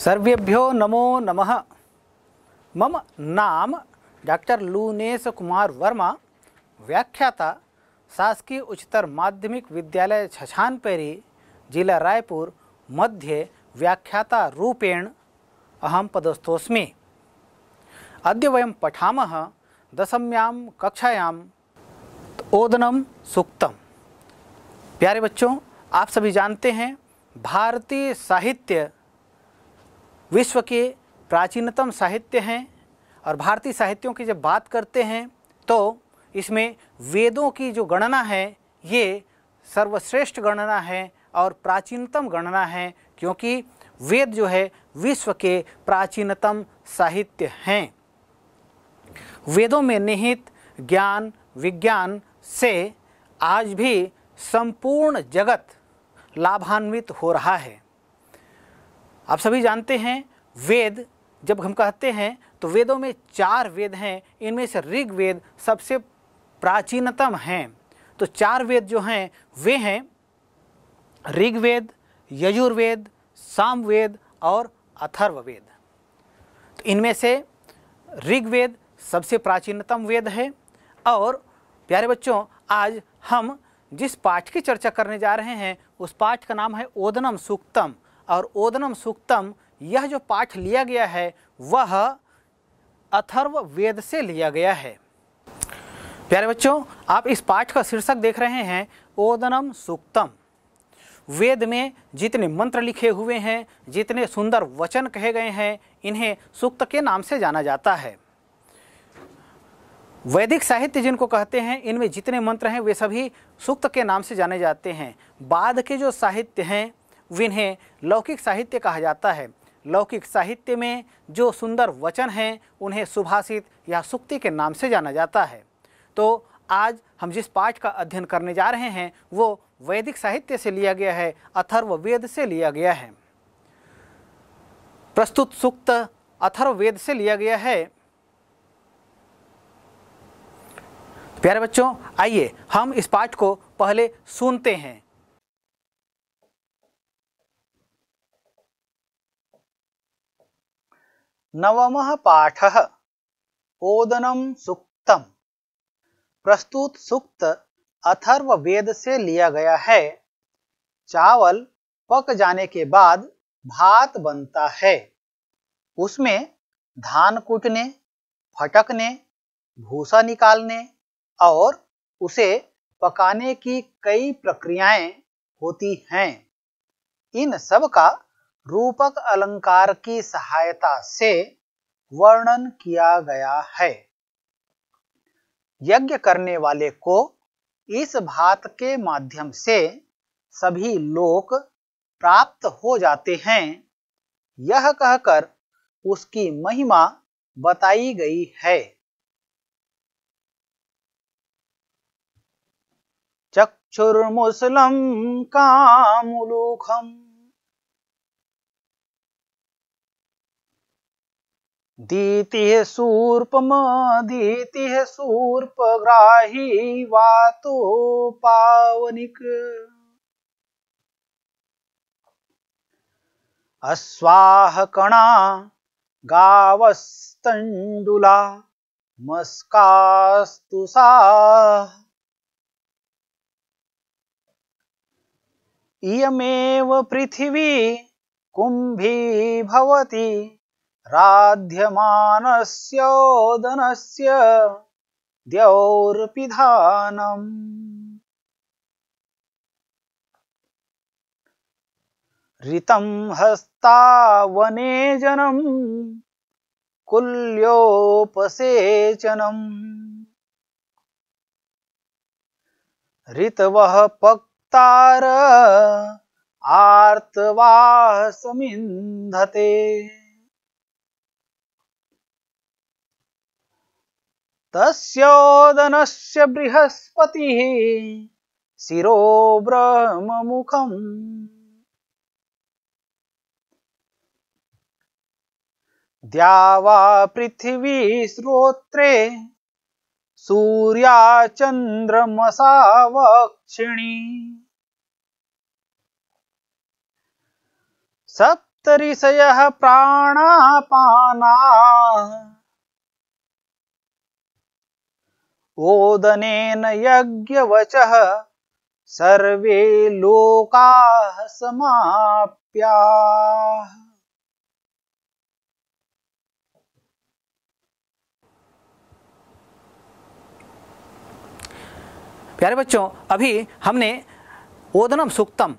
सर्वेभ्यो नमो नमः मम नाम डॉक्टर लूनेश कुमार वर्मा व्याख्याता शासकीय उच्चतर माध्यमिक विद्यालय छछानपेरी जिला रायपुर मध्य व्याख्याता रूपेण अहम पदस्थोस्मे अद्य वह पठामः दशम्यां कक्षायां ओदनम सूक्तम प्यारे बच्चों आप सभी जानते हैं भारतीय साहित्य विश्व के प्राचीनतम साहित्य हैं और भारतीय साहित्यों की जब बात करते हैं तो इसमें वेदों की जो गणना है ये सर्वश्रेष्ठ गणना है और प्राचीनतम गणना है क्योंकि वेद जो है विश्व के प्राचीनतम साहित्य हैं वेदों में निहित ज्ञान विज्ञान से आज भी संपूर्ण जगत लाभान्वित हो रहा है आप सभी जानते हैं वेद जब हम कहते हैं तो वेदों में चार वेद हैं इनमें से ऋग्वेद सबसे प्राचीनतम हैं तो चार वेद जो हैं वे हैं ऋग्वेद यजुर्वेद सामवेद और अथर्ववेद तो इनमें से ऋग्वेद सबसे प्राचीनतम वेद है और प्यारे बच्चों आज हम जिस पाठ की चर्चा करने जा रहे हैं उस पाठ का नाम है ओदनम सूक्तम और ओदनम सूक्तम यह जो पाठ लिया गया है वह अथर्व वेद से लिया गया है प्यारे बच्चों आप इस पाठ का शीर्षक देख रहे हैं ओदनम सूक्तम वेद में जितने मंत्र लिखे हुए हैं जितने सुंदर वचन कहे गए हैं इन्हें सूक्त के नाम से जाना जाता है वैदिक साहित्य जिनको कहते हैं इनमें जितने मंत्र हैं वे सभी सूक्त के नाम से जाने जाते हैं बाद के जो साहित्य हैं विन्हें लौकिक साहित्य कहा जाता है लौकिक साहित्य में जो सुंदर वचन हैं उन्हें सुभाषित या सुक्ति के नाम से जाना जाता है तो आज हम जिस पाठ का अध्ययन करने जा रहे हैं वो वैदिक साहित्य से लिया गया है अथर्व वेद से लिया गया है प्रस्तुत सूक्त अथर्व वेद से लिया गया है प्यारे बच्चों आइए हम इस पाठ को पहले सुनते हैं नवम पाठ ओदनम सुक्तम प्रस्तुत सूक्त अथर्व वेद से लिया गया है चावल पक जाने के बाद भात बनता है उसमें धान कूटने फटकने भूसा निकालने और उसे पकाने की कई प्रक्रियाएं होती हैं इन सब का रूपक अलंकार की सहायता से वर्णन किया गया है यज्ञ करने वाले को इस भात के माध्यम से सभी लोक प्राप्त हो जाते हैं यह कहकर उसकी महिमा बताई गई है चक्षुर्मुसलम कामुलूखम दीति है सूर्पम दीति है सूर्प ग्राही वातो पावनिक अस्वाहकणा गावस्तण्डुला मस्कास्तु सा इयमेव पृथिवी कुंभी भवती से राध्यमानस्योदनस्य द्यौर्पिधानम् ऋतं हस्तावनेजनं कुल्योपसेचनम् ऋतवः पक्तार आर्तवाः समिन्धते से बृहस्पति शिरो ब्रह्ममुखम् द्यावा पृथिवी श्रोत्रे सूर्या चंद्रमसा वक्षिणी सप्तऋषयः प्राणापानाः ओदनेन यज्ञवच सर्वे लोका सप्या प्यारे बच्चों अभी हमने ओदनम सूक्तम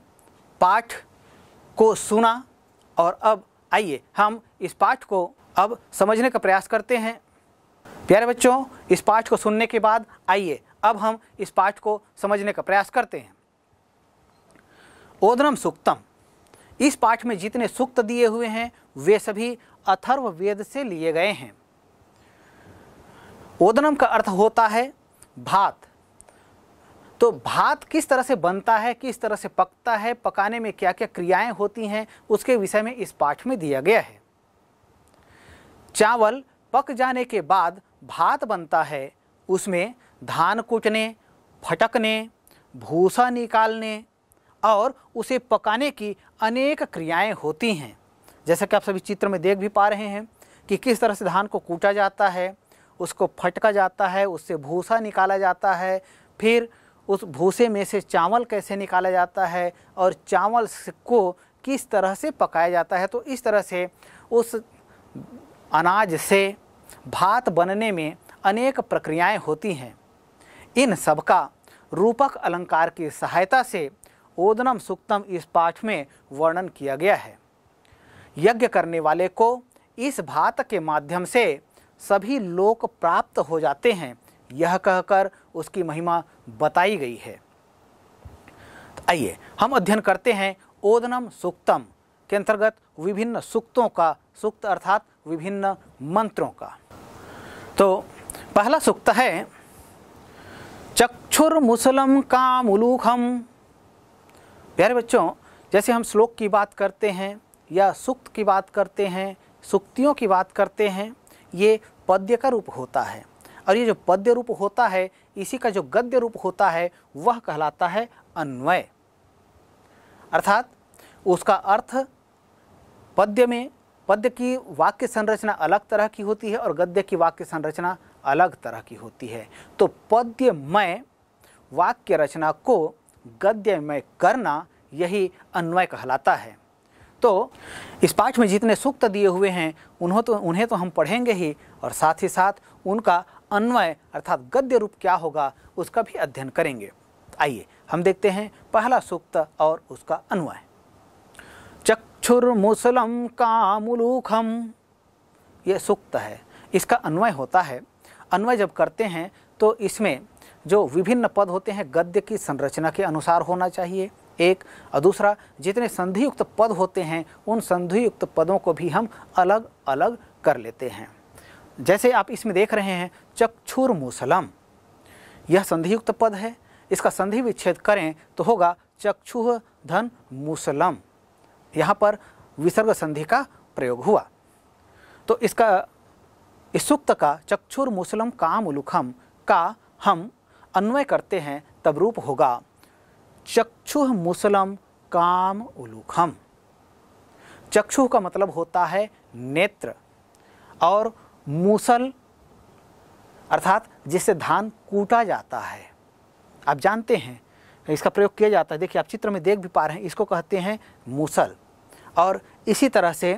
पाठ को सुना और अब आइए हम इस पाठ को अब समझने का प्रयास करते हैं प्यारे बच्चों इस पाठ को सुनने के बाद आइए अब हम इस पाठ को समझने का प्रयास करते हैं ओदनम सुक्तम इस पाठ में जितने सुक्त दिए हुए हैं वे सभी अथर्व वेद से लिए गए हैं ओदनम का अर्थ होता है भात तो भात किस तरह से बनता है किस तरह से पकता है पकाने में क्या क्या क्रियाएं होती हैं उसके विषय में इस पाठ में दिया गया है चावल पक जाने के बाद भात बनता है उसमें धान कूटने फटकने भूसा निकालने और उसे पकाने की अनेक क्रियाएं होती हैं जैसा कि आप सभी चित्र में देख भी पा रहे हैं कि किस तरह से धान को कूटा जाता है उसको फटका जाता है उससे भूसा निकाला जाता है फिर उस भूसे में से चावल कैसे निकाला जाता है और चावल को किस तरह से पकाया जाता है तो इस तरह से उस अनाज से भात बनने में अनेक प्रक्रियाएं होती हैं इन सबका रूपक अलंकार की सहायता से ओदनम सुक्तम इस पाठ में वर्णन किया गया है यज्ञ करने वाले को इस भात के माध्यम से सभी लोक प्राप्त हो जाते हैं यह कहकर उसकी महिमा बताई गई है तो आइए हम अध्ययन करते हैं ओदनम सुक्तम के अंतर्गत विभिन्न सुक्तों का सुक्त अर्थात विभिन्न मंत्रों का तो पहला सूक्त है चक्षुर्मुसलम का मुलूखम प्यारे बच्चों जैसे हम श्लोक की बात करते हैं या सूक्त की बात करते हैं सुक्तियों की बात करते हैं ये पद्य का रूप होता है और ये जो पद्य रूप होता है इसी का जो गद्य रूप होता है वह कहलाता है अन्वय अर्थात उसका अर्थ पद्य में पद्य की वाक्य संरचना अलग तरह की होती है और गद्य की वाक्य संरचना अलग तरह की होती है तो पद्यमय वाक्य रचना को गद्यमय करना यही अन्वय कहलाता है तो इस पाठ में जितने सूक्त दिए हुए हैं उन्हों तो उन्हें तो हम पढ़ेंगे ही और साथ ही साथ उनका अन्वय अर्थात गद्य रूप क्या होगा उसका भी अध्ययन करेंगे आइए हम देखते हैं पहला सूक्त और उसका अन्वय का कामुलूखम ये सूक्त है इसका अन्वय होता है अन्वय जब करते हैं तो इसमें जो विभिन्न पद होते हैं गद्य की संरचना के अनुसार होना चाहिए एक और दूसरा जितने संधियुक्त पद होते हैं उन संधियुक्त पदों को भी हम अलग अलग कर लेते हैं जैसे आप इसमें देख रहे हैं चक्षुर मुसलम यह संधियुक्त पद है इसका संधि विच्छेद करें तो होगा चक्षुह धन मुसलम यहाँ पर विसर्ग संधि का प्रयोग हुआ तो इसका इस सूक्त का चक्षुर मुसलम काम उलुखम का हम अन्वय करते हैं तब रूप होगा चक्षु मुसलम काम उलुखम चक्षु का मतलब होता है नेत्र और मूसल अर्थात जिससे धान कूटा जाता है आप जानते हैं इसका प्रयोग किया जाता है देखिए आप चित्र में देख भी पा रहे हैं इसको कहते हैं मूसल और इसी तरह से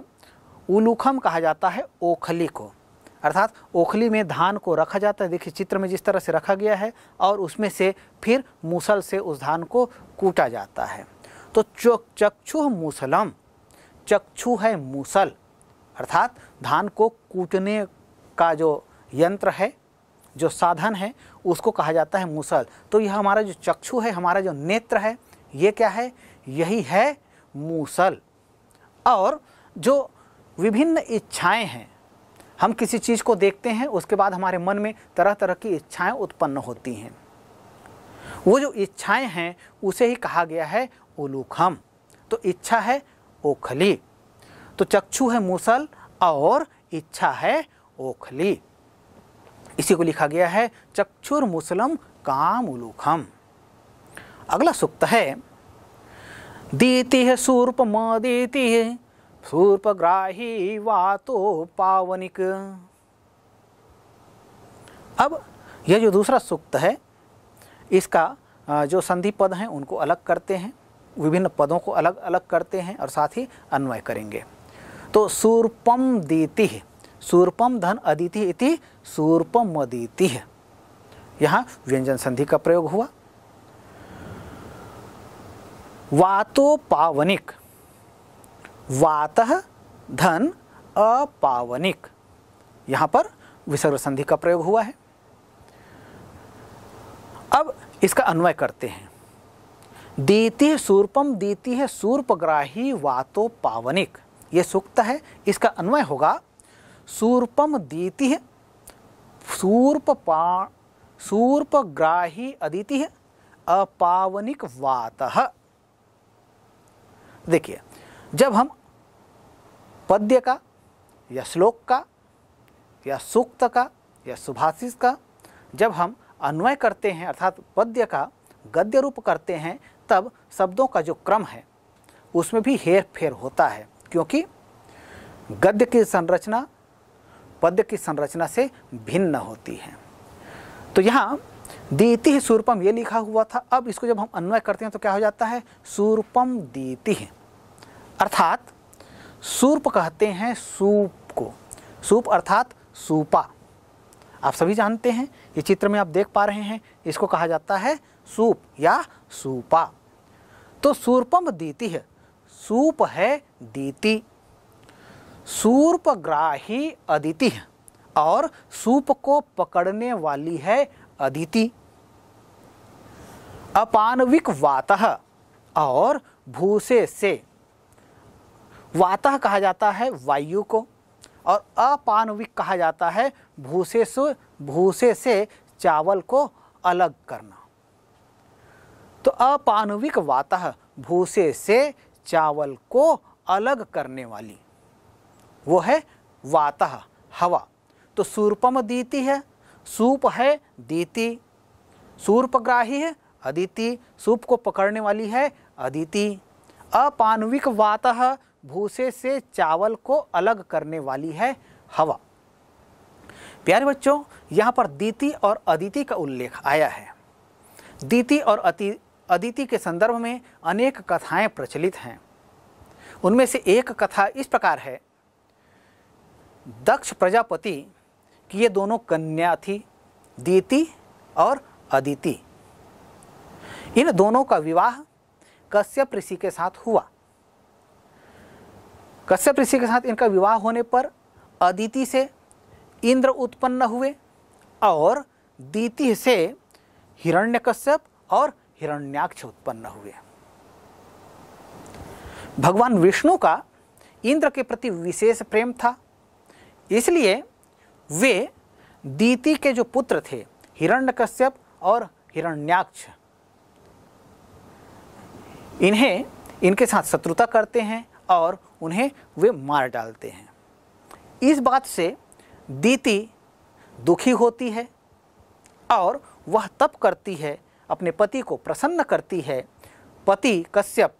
उलूखम कहा जाता है ओखली को अर्थात ओखली में धान को रखा जाता है देखिए चित्र में जिस तरह से रखा गया है और उसमें से फिर मूसल से उस धान को कूटा जाता है तो चक्षु मूसलम चक्षु है मूसल अर्थात धान को कूटने का जो यंत्र है जो साधन है उसको कहा जाता है मूसल तो यह हमारा जो चक्षु है हमारा जो नेत्र है ये क्या है यही है मूसल और जो विभिन्न इच्छाएं हैं हम किसी चीज़ को देखते हैं उसके बाद हमारे मन में तरह तरह की इच्छाएं उत्पन्न होती हैं वो जो इच्छाएं हैं उसे ही कहा गया है उलूखम तो इच्छा है ओखली तो चक्षु है मूसल और इच्छा है ओखली इसी को लिखा गया है चक्षुर मुसलम काम उलूखम अगला सुक्त है दीति है सूर्प म सूर्प ग्राही वा तो पावनिक अब यह जो दूसरा सूक्त है इसका जो संधि पद हैं उनको अलग करते हैं विभिन्न पदों को अलग अलग करते हैं और साथ ही अन्वय करेंगे तो सूर्पम दीति सूर्पम धन अदिति इति सूर्पम अदिति यहाँ व्यंजन संधि का प्रयोग हुआ वातो पावनिक वात धन अपावनिक यहाँ पर विसर्ग संधि का प्रयोग हुआ है अब इसका अन्वय करते हैं दीति सूर्पम दीति है सूर्पग्राही वातो पावनिक ये सूक्त है इसका अन्वय होगा सूर्पम दीति है सूर्प पा सूर्पग्राही अदिति है अपावनिक वात देखिए जब हम पद्य का या श्लोक का या सूक्त का या सुभाषिष का जब हम अन्वय करते हैं अर्थात पद्य का गद्य रूप करते हैं तब शब्दों का जो क्रम है उसमें भी हेर फेर होता है क्योंकि गद्य की संरचना पद्य की संरचना से भिन्न होती है तो यहाँ दीति सूर्पम सूरपम ये लिखा हुआ था अब इसको जब हम अन्वय करते हैं तो क्या हो जाता है सूरपम दीति अर्थात सूर्प कहते हैं सूप को सूप अर्थात सूपा आप सभी जानते हैं ये चित्र में आप देख पा रहे हैं इसको कहा जाता है सूप या सूपा तो सूर्पम दीति है सूप है दीति सूर्पग्राही अदिति है और सूप को पकड़ने वाली है अदिति अपानविक वात और भूसे से वातः कहा जाता है वायु को और अपानविक कहा जाता है भूसे से भूसे से चावल को अलग करना तो अपानविक वातः भूसे से चावल को अलग करने वाली वो है वातः हवा तो सूर्पम दीति है सूप है दीति सूर्पग्राही है अदिति सूप को पकड़ने वाली है अदिति अपानविक वातः भूसे से चावल को अलग करने वाली है हवा प्यारे बच्चों यहाँ पर दीति और अदिति का उल्लेख आया है दीति और अति अदिति के संदर्भ में अनेक कथाएं प्रचलित हैं उनमें से एक कथा इस प्रकार है दक्ष प्रजापति की ये दोनों कन्या थी दीति और अदिति इन दोनों का विवाह कश्यप ऋषि के साथ हुआ कश्यप ऋषि के साथ इनका विवाह होने पर अदिति से इंद्र उत्पन्न हुए और दीति से हिरण्यकश्यप और हिरण्याक्ष उत्पन्न हुए भगवान विष्णु का इंद्र के प्रति विशेष प्रेम था इसलिए वे दीति के जो पुत्र थे हिरण्यकश्यप और हिरण्याक्ष इन्हें इनके साथ शत्रुता करते हैं और उन्हें वे मार डालते हैं इस बात से दीति दुखी होती है और वह तप करती है अपने पति को प्रसन्न करती है पति कश्यप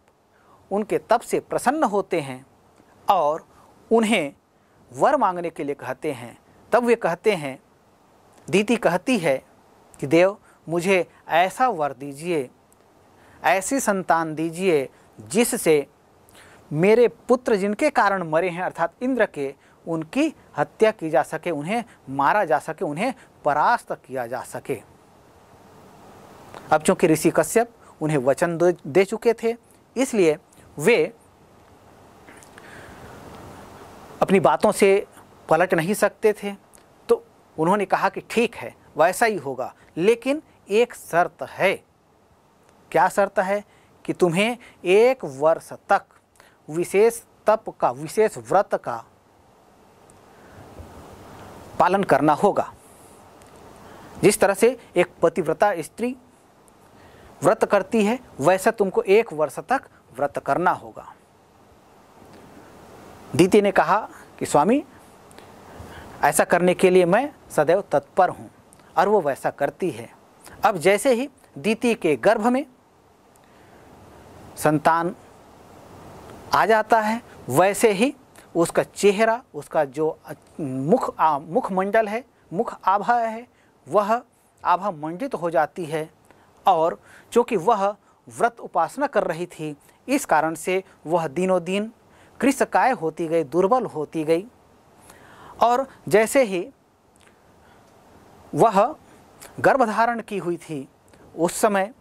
उनके तप से प्रसन्न होते हैं और उन्हें वर मांगने के लिए कहते हैं तब वे कहते हैं दीति कहती है कि देव मुझे ऐसा वर दीजिए ऐसी संतान दीजिए जिससे मेरे पुत्र जिनके कारण मरे हैं अर्थात इंद्र के उनकी हत्या की जा सके उन्हें मारा जा सके उन्हें परास्त किया जा सके अब चूंकि ऋषि कश्यप उन्हें वचन दे चुके थे इसलिए वे अपनी बातों से पलट नहीं सकते थे तो उन्होंने कहा कि ठीक है वैसा ही होगा लेकिन एक शर्त है क्या शर्त है कि तुम्हें एक वर्ष तक विशेष तप का विशेष व्रत का पालन करना होगा जिस तरह से एक पतिव्रता स्त्री व्रत करती है वैसा तुमको एक वर्ष तक व्रत करना होगा दीति ने कहा कि स्वामी ऐसा करने के लिए मैं सदैव तत्पर हूँ और वो वैसा करती है अब जैसे ही दीति के गर्भ में संतान आ जाता है वैसे ही उसका चेहरा उसका जो मुख आ, मुखमंडल है मुख आभा है वह आभा मंडित हो जाती है और चूँकि वह व्रत उपासना कर रही थी इस कारण से वह दिनों दिन कृषकाय होती गई दुर्बल होती गई और जैसे ही वह गर्भधारण की हुई थी उस समय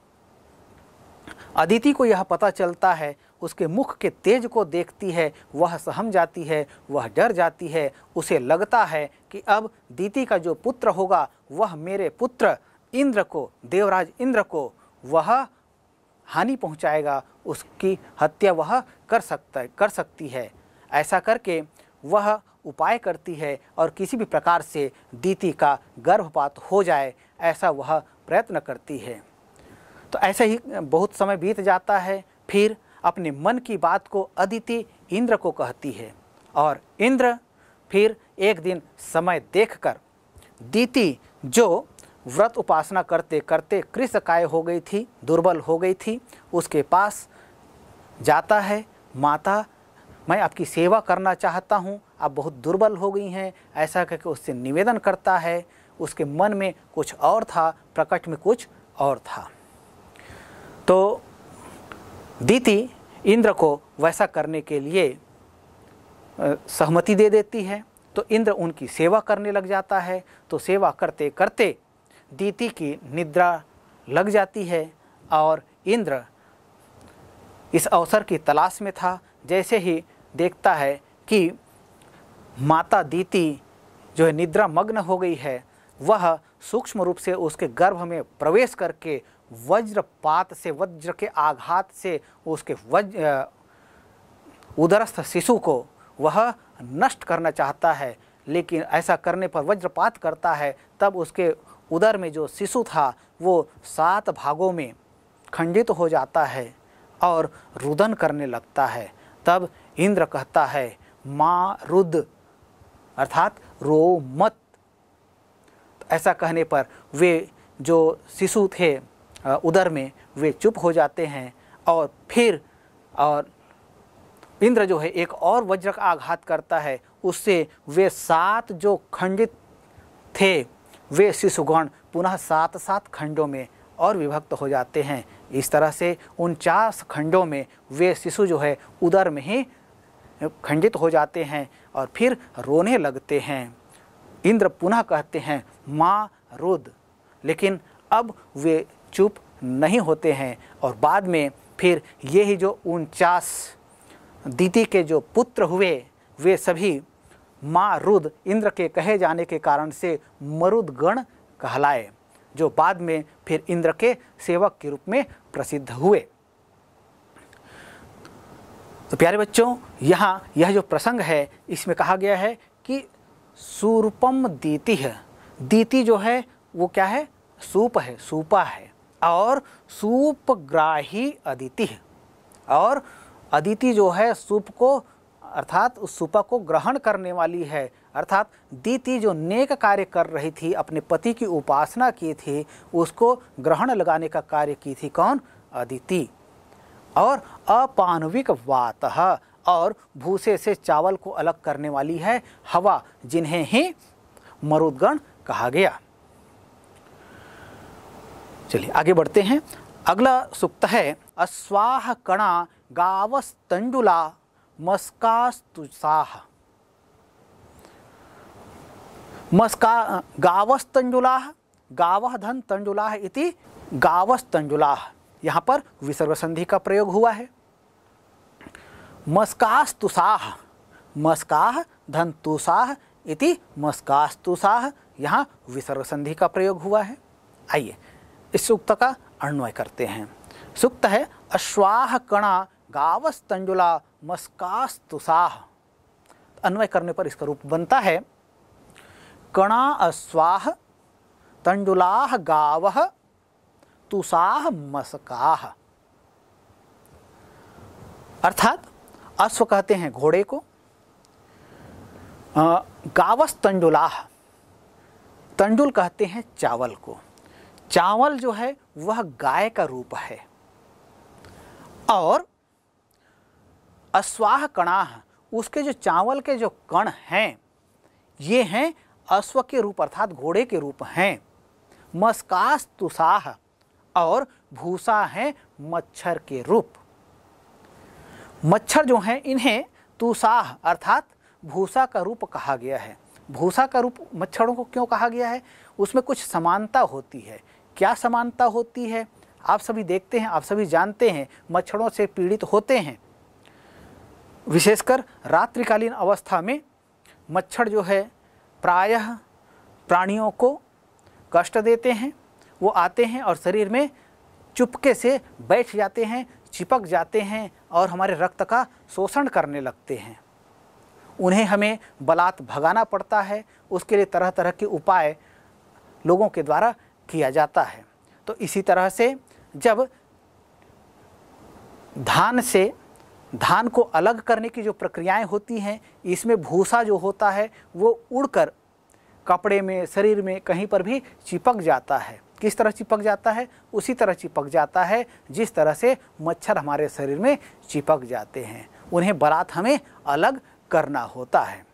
अदिति को यह पता चलता है उसके मुख के तेज को देखती है वह सहम जाती है वह डर जाती है उसे लगता है कि अब दीति का जो पुत्र होगा वह मेरे पुत्र इंद्र को देवराज इंद्र को वह हानि पहुंचाएगा उसकी हत्या वह कर सकता कर सकती है ऐसा करके वह उपाय करती है और किसी भी प्रकार से दीति का गर्भपात हो जाए ऐसा वह प्रयत्न करती है तो ऐसे ही बहुत समय बीत जाता है फिर अपने मन की बात को अदिति इंद्र को कहती है और इंद्र फिर एक दिन समय देखकर दीति जो व्रत उपासना करते करते कृषकाय हो गई थी दुर्बल हो गई थी उसके पास जाता है माता मैं आपकी सेवा करना चाहता हूँ आप बहुत दुर्बल हो गई हैं ऐसा करके उससे निवेदन करता है उसके मन में कुछ और था प्रकट में कुछ और था तो दीति इंद्र को वैसा करने के लिए सहमति दे देती है तो इंद्र उनकी सेवा करने लग जाता है तो सेवा करते करते दीति की निद्रा लग जाती है और इंद्र इस अवसर की तलाश में था जैसे ही देखता है कि माता दीति जो है निद्रा मग्न हो गई है वह सूक्ष्म रूप से उसके गर्भ में प्रवेश करके वज्रपात से वज्र के आघात से उसके वज उदरस्थ शिशु को वह नष्ट करना चाहता है लेकिन ऐसा करने पर वज्रपात करता है तब उसके उदर में जो शिशु था वो सात भागों में खंडित हो जाता है और रुदन करने लगता है तब इंद्र कहता है माँ रुद अर्थात रो मत ऐसा कहने पर वे जो शिशु थे उदर में वे चुप हो जाते हैं और फिर और इंद्र जो है एक और वज्र का आघात करता है उससे वे सात जो खंडित थे वे शिशुगण पुनः सात सात खंडों में और विभक्त हो जाते हैं इस तरह से उनचास खंडों में वे शिशु जो है उदर में ही खंडित हो जाते हैं और फिर रोने लगते हैं इंद्र पुनः कहते हैं माँ रुद लेकिन अब वे चुप नहीं होते हैं और बाद में फिर ये ही जो उनचास दीति के जो पुत्र हुए वे सभी माँ रुद इंद्र के कहे जाने के कारण से मरुदगण कहलाए जो बाद में फिर इंद्र के सेवक के रूप में प्रसिद्ध हुए तो प्यारे बच्चों यहाँ यह जो प्रसंग है इसमें कहा गया है कि सूरपम दीति है दीति जो है वो क्या है सूप है सूपा है और सूपग्राही अदिति और अदिति जो है सूप को अर्थात उस सुपा को ग्रहण करने वाली है अर्थात दीति जो नेक कार्य कर रही थी अपने पति की उपासना की थी उसको ग्रहण लगाने का कार्य की थी कौन अदिति और अपानविक वात और भूसे से चावल को अलग करने वाली है हवा जिन्हें ही मरुदगण कहा गया चलिए आगे बढ़ते हैं अगला सूक्त है अस्वाह कणा तंडुला मस्कास्तुसाह मस्का गावह धन तंडुला इति तंडुला यहाँ पर विसर्ग संधि का प्रयोग हुआ है मस्कास्तुसाह मस्काह तुसाह इति मस्कास्तुसाह यहाँ विसर्ग संधि का प्रयोग हुआ है आइए इस सूक्त का अन्वय करते हैं सूक्त है अश्वाह कणा गावस तंजुला मस्कास्तुसाह अन्वय करने पर इसका रूप बनता है कणा अश्वाह तंडुलाह गाव तुषाह मस्काह अर्थात अश्व कहते हैं घोड़े को गावस तंडुलाह तंडुल कहते हैं चावल को चावल जो है वह गाय का रूप है और अश्वाह कणाह उसके जो चावल के जो कण हैं ये हैं अश्व के रूप अर्थात घोड़े के रूप हैं मस्कास तुषाह और भूसा हैं मच्छर के रूप मच्छर जो हैं इन्हें तुषाह अर्थात भूसा का रूप कहा गया है भूसा का रूप मच्छरों को क्यों कहा गया है उसमें कुछ समानता होती है क्या समानता होती है आप सभी देखते हैं आप सभी जानते हैं मच्छरों से पीड़ित होते हैं विशेषकर रात्रिकालीन अवस्था में मच्छर जो है प्रायः प्राणियों को कष्ट देते हैं वो आते हैं और शरीर में चुपके से बैठ जाते हैं चिपक जाते हैं और हमारे रक्त का शोषण करने लगते हैं उन्हें हमें बलात् भगाना पड़ता है उसके लिए तरह तरह के उपाय लोगों के द्वारा किया जाता है तो इसी तरह से जब धान से धान को अलग करने की जो प्रक्रियाएं होती हैं इसमें भूसा जो होता है वो उड़कर कपड़े में शरीर में कहीं पर भी चिपक जाता है किस तरह चिपक जाता है उसी तरह चिपक जाता है जिस तरह से मच्छर हमारे शरीर में चिपक जाते हैं उन्हें बरात हमें अलग करना होता है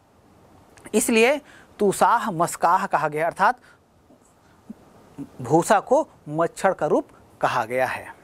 इसलिए तुसाह मस्काह कहा गया अर्थात भूसा को मच्छर का रूप कहा गया है